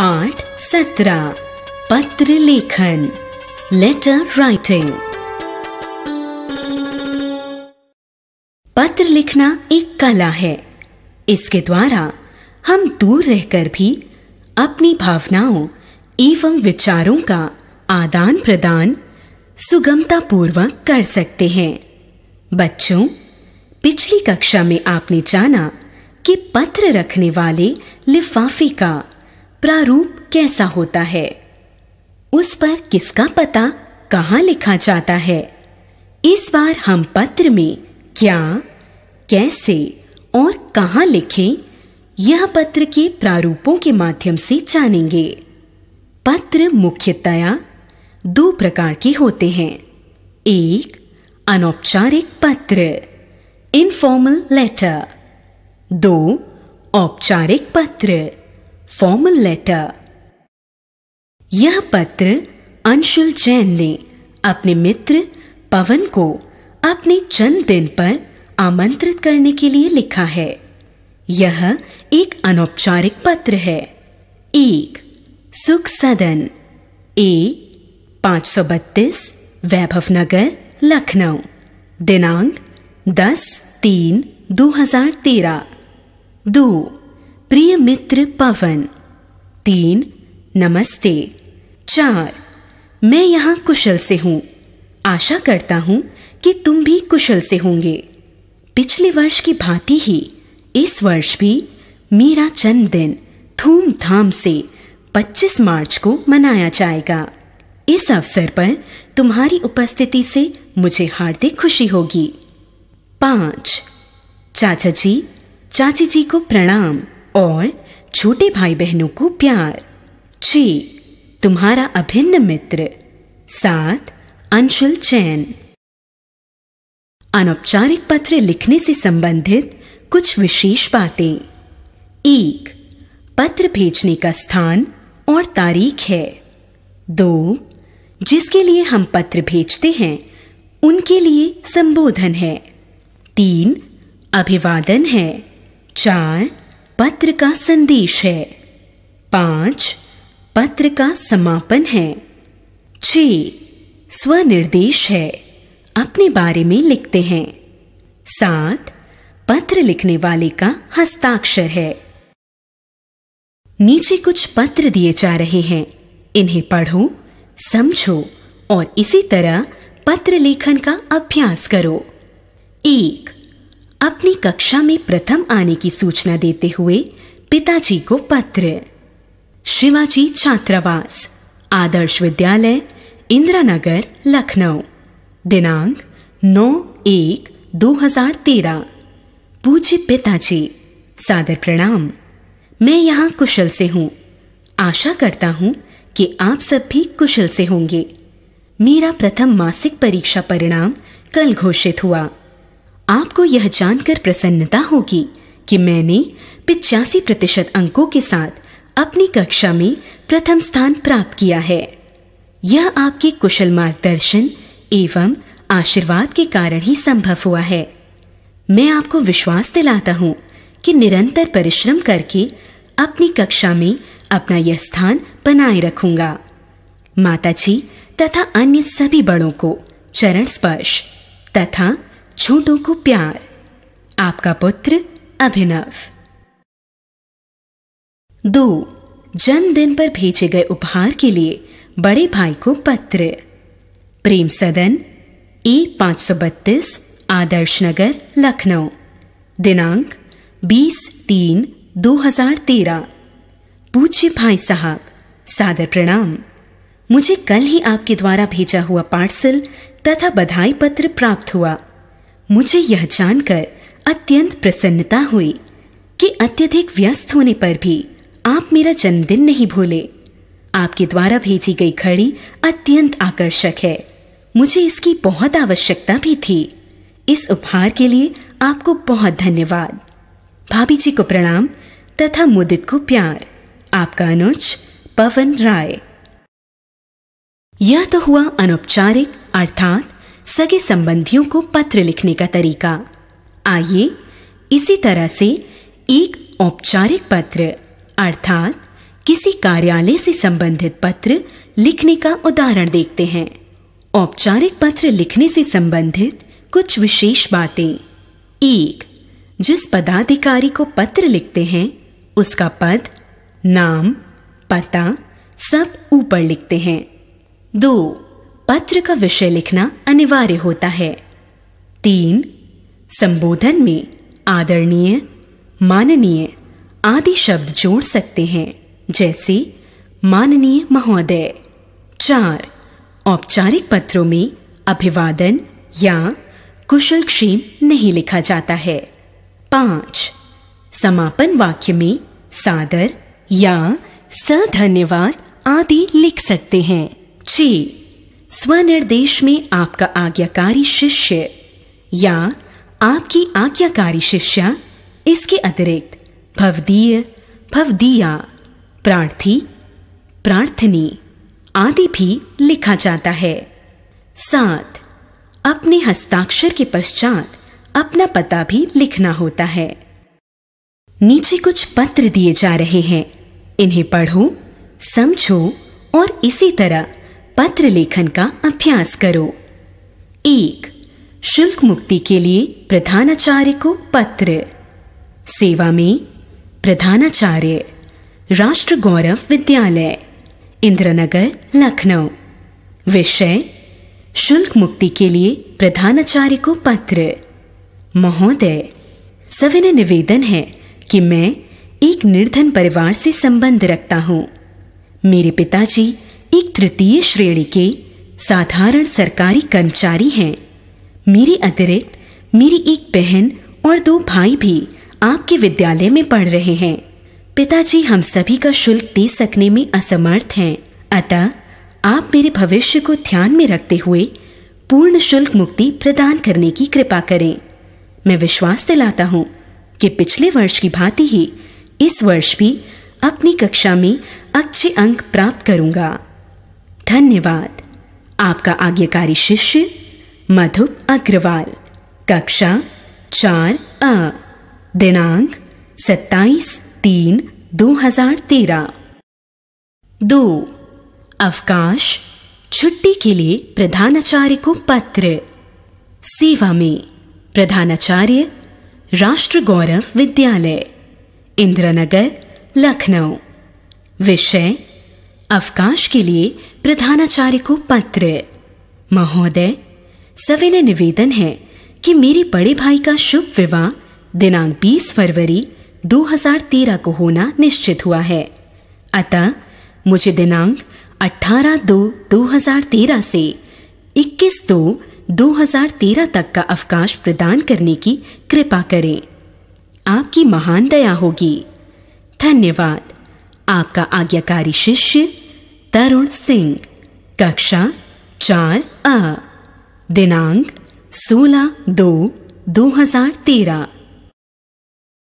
पाठ सत्रह पत्र लेखन लेटर राइटिंग पत्र लिखना एक कला है इसके द्वारा हम दूर रहकर भी अपनी भावनाओं एवं विचारों का आदान प्रदान सुगमता पूर्वक कर सकते हैं बच्चों पिछली कक्षा में आपने जाना कि पत्र रखने वाले लिफाफे का प्रारूप कैसा होता है उस पर किसका पता कहाँ लिखा जाता है इस बार हम पत्र में क्या कैसे और कहाँ लिखें यह पत्र के प्रारूपों के माध्यम से जानेंगे पत्र मुख्यतया दो प्रकार के होते हैं एक अनौपचारिक पत्र इनफॉर्मल लेटर दो औपचारिक पत्र फॉर्मल लेटर यह पत्र अंशुल जैन ने अपने मित्र पवन को अपने जन्मदिन पर आमंत्रित करने के लिए लिखा है यह एक अनौपचारिक पत्र है एक सुख सदन ए पांच सौ बत्तीस वैभव नगर लखनऊ दिनांक दस तीन दो हजार तेरह दो प्रिय मित्र पवन तीन नमस्ते चार मैं यहाँ कुशल से हूँ आशा करता हूँ कि तुम भी कुशल से होंगे पिछले वर्ष की भांति ही इस वर्ष भी मेरा जन्मदिन धूमधाम से 25 मार्च को मनाया जाएगा इस अवसर पर तुम्हारी उपस्थिति से मुझे हार्दिक खुशी होगी पांच चाचा जी चाची जी को प्रणाम और छोटे भाई बहनों को प्यार छ तुम्हारा अभिन्न मित्र सात अंशुल चैन अनौपचारिक पत्र लिखने से संबंधित कुछ विशेष बातें एक पत्र भेजने का स्थान और तारीख है दो जिसके लिए हम पत्र भेजते हैं उनके लिए संबोधन है तीन अभिवादन है चार पत्र का संदेश है पांच पत्र का समापन है छ स्वनिर्देश है अपने बारे में लिखते हैं सात पत्र लिखने वाले का हस्ताक्षर है नीचे कुछ पत्र दिए जा रहे हैं इन्हें पढ़ो समझो और इसी तरह पत्र लेखन का अभ्यास करो एक कक्षा में प्रथम आने की सूचना देते हुए पिताजी को पत्र शिवाजी छात्रावास आदर्श विद्यालय नगर लखनऊ दिनांक 9 एक 2013 पूज्य पिताजी सादर प्रणाम मैं यहाँ कुशल से हूँ आशा करता हूँ कि आप सब भी कुशल से होंगे मेरा प्रथम मासिक परीक्षा परिणाम कल घोषित हुआ आपको यह जानकर प्रसन्नता होगी कि मैंने पिचासी प्रतिशत अंकों के साथ अपनी कक्षा में प्रथम स्थान प्राप्त किया है यह आपके कुशल मार्गदर्शन एवं आशीर्वाद के कारण ही संभव हुआ है मैं आपको विश्वास दिलाता हूँ कि निरंतर परिश्रम करके अपनी कक्षा में अपना यह स्थान बनाए रखूंगा माताजी तथा अन्य सभी बड़ों को चरण स्पर्श तथा छोटों को प्यार आपका पुत्र अभिनव दो जन्मदिन पर भेजे गए उपहार के लिए बड़े भाई को पत्र प्रेम सदन ए पांच सौ बत्तीस आदर्श नगर लखनऊ दिनांक बीस तीन दो हजार तेरह पूछे भाई साहब सादर प्रणाम मुझे कल ही आपके द्वारा भेजा हुआ पार्सल तथा बधाई पत्र प्राप्त हुआ मुझे यह जानकर अत्यंत प्रसन्नता हुई कि अत्यधिक व्यस्त होने पर भी आप मेरा जन्मदिन नहीं भूले आपके द्वारा भेजी गई घड़ी अत्यंत आकर्षक है मुझे इसकी बहुत आवश्यकता भी थी इस उपहार के लिए आपको बहुत धन्यवाद भाभी जी को प्रणाम तथा मुदित को प्यार आपका अनुज पवन राय यह तो हुआ अनौपचारिक अर्थात सगे संबंधियों को पत्र लिखने का तरीका आइए इसी तरह से एक औपचारिक पत्र अर्थात किसी कार्यालय से संबंधित पत्र लिखने का उदाहरण देखते हैं औपचारिक पत्र लिखने से संबंधित कुछ विशेष बातें एक जिस पदाधिकारी को पत्र लिखते हैं उसका पद नाम पता सब ऊपर लिखते हैं दो पत्र का विषय लिखना अनिवार्य होता है तीन संबोधन में आदरणीय माननीय आदि शब्द जोड़ सकते हैं जैसे माननीय महोदय चार औपचारिक पत्रों में अभिवादन या कुशल क्षेम नहीं लिखा जाता है पांच समापन वाक्य में सादर या सधन्यवाद आदि लिख सकते हैं छह स्वनिर्देश में आपका आज्ञाकारी शिष्य या आपकी आज्ञाकारी शिष्या इसके अतिरिक्त भवदीय भवदीया प्रार्थी प्रार्थनी आदि भी लिखा जाता है साथ अपने हस्ताक्षर के पश्चात अपना पता भी लिखना होता है नीचे कुछ पत्र दिए जा रहे हैं इन्हें पढ़ो समझो और इसी तरह पत्र लेखन का अभ्यास करो एक शुल्क मुक्ति के लिए प्रधानाचार्य को पत्र सेवा में प्रधानाचार्य राष्ट्र गौरव विद्यालय इंद्रनगर लखनऊ विषय शुल्क मुक्ति के लिए प्रधानाचार्य को पत्र महोदय सविनय निवेदन है कि मैं एक निर्धन परिवार से संबंध रखता हूँ मेरे पिताजी एक तृतीय श्रेणी के साधारण सरकारी कर्मचारी हैं मेरे अतिरिक्त मेरी एक बहन और दो भाई भी आपके विद्यालय में पढ़ रहे हैं पिताजी हम सभी का शुल्क दे सकने में असमर्थ हैं अतः आप मेरे भविष्य को ध्यान में रखते हुए पूर्ण शुल्क मुक्ति प्रदान करने की कृपा करें मैं विश्वास दिलाता हूँ कि पिछले वर्ष की भांति ही इस वर्ष भी अपनी कक्षा में अच्छे अंक प्राप्त करूंगा धन्यवाद आपका आज्ञाकारी शिष्य मधुप अग्रवाल कक्षा चार अ दिनांक सत्ताईस तीन दो हजार तेरह दो अवकाश छुट्टी के लिए प्रधानाचार्य को पत्र सेवा में प्रधानाचार्य राष्ट्र गौरव विद्यालय इंदिरा नगर लखनऊ विषय अवकाश के लिए प्रधानाचार्य को पत्र महोदय सविनय निवेदन है कि मेरे बड़े भाई का शुभ विवाह दिनांक 20 फरवरी 2013 को होना निश्चित हुआ है अतः मुझे दिनांक 18 दो 2013 से 21 दो 2013 तक का अवकाश प्रदान करने की कृपा करें आपकी महान दया होगी धन्यवाद आपका आज्ञाकारी शिष्य तरुण सिंह कक्षा चार अ दिनांक सोलह दो दो हजार तेरह